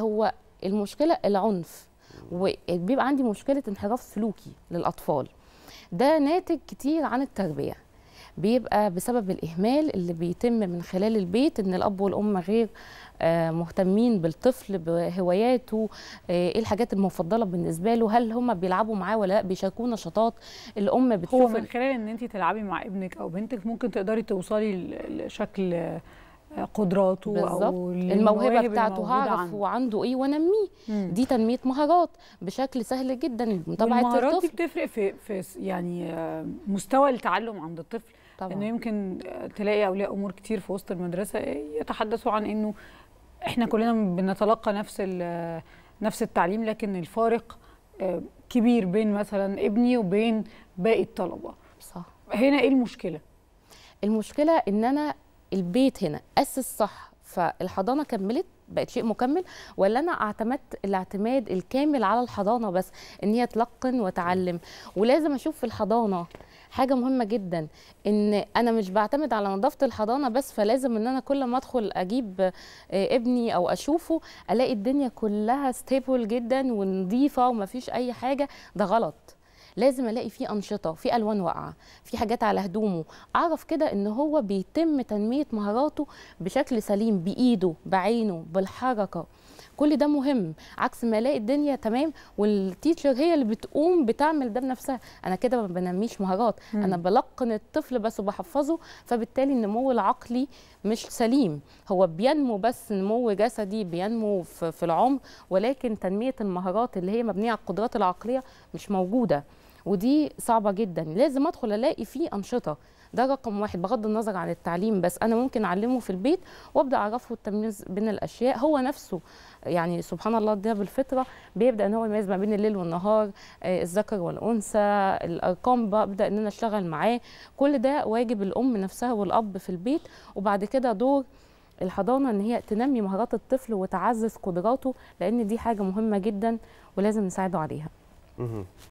هو المشكله العنف وبيبقى عندي مشكله انحراف سلوكي للاطفال ده ناتج كتير عن التربيه بيبقى بسبب الإهمال اللي بيتم من خلال البيت إن الأب والأم غير آه، مهتمين بالطفل بهواياته آه، إيه الحاجات المفضلة بالنسبة له هل هم بيلعبوا معاه ولا لا بيشاركوه نشاطات الأم بتشوف هو من خلال إن أنت تلعبي مع ابنك أو بنتك ممكن تقدري توصلي لشكل قدراته بالزبط. او الموهبه بتاعته هعرف هو عنده ايه وانميه دي تنميه مهارات بشكل سهل جدا طبعا المهارات دي بتفرق في في يعني آه، مستوى التعلم عند الطفل طبعا. انه يمكن آه، تلاقي اولياء امور كتير في وسط المدرسه آه، يتحدثوا عن انه احنا كلنا بنتلقى نفس نفس التعليم لكن الفارق كبير بين مثلا ابني وبين باقي الطلبه صح هنا ايه المشكله المشكله ان انا البيت هنا اسس صح فالحضانه كملت بقت شيء مكمل ولا انا اعتمدت الاعتماد الكامل على الحضانه بس ان هي تلقن وتعلم ولازم اشوف في الحضانه حاجه مهمه جدا ان انا مش بعتمد على نظافه الحضانه بس فلازم ان انا كل ما ادخل اجيب آه، ابني او اشوفه الاقي الدنيا كلها ستيبل جدا ونظيفه وما فيش اي حاجه ده غلط لازم الاقي فيه انشطه في الوان واقعه في حاجات على هدومه اعرف كده ان هو بيتم تنميه مهاراته بشكل سليم بايده بعينه بالحركه كل ده مهم عكس ما الاقي الدنيا تمام والتيتشر هي اللي بتقوم بتعمل ده بنفسها انا كده ما بنميش مهارات مم. انا بلقن الطفل بس وبحفظه فبالتالي النمو العقلي مش سليم هو بينمو بس نمو جسدي بينمو في العمر ولكن تنميه المهارات اللي هي مبنيه على القدرات العقليه مش موجوده ودي صعبه جدا لازم ادخل الاقي فيه انشطه ده رقم واحد بغض النظر عن التعليم بس انا ممكن اعلمه في البيت وابدا اعرفه التمييز بين الاشياء هو نفسه يعني سبحان الله ده بالفطره بيبدا ان هو يميز ما بين الليل والنهار آه، الذكر والانثى الارقام ببدا ان انا اشتغل معاه كل ده واجب الام نفسها والاب في البيت وبعد كده دور الحضانه ان هي تنمي مهارات الطفل وتعزز قدراته لان دي حاجه مهمه جدا ولازم نساعده عليها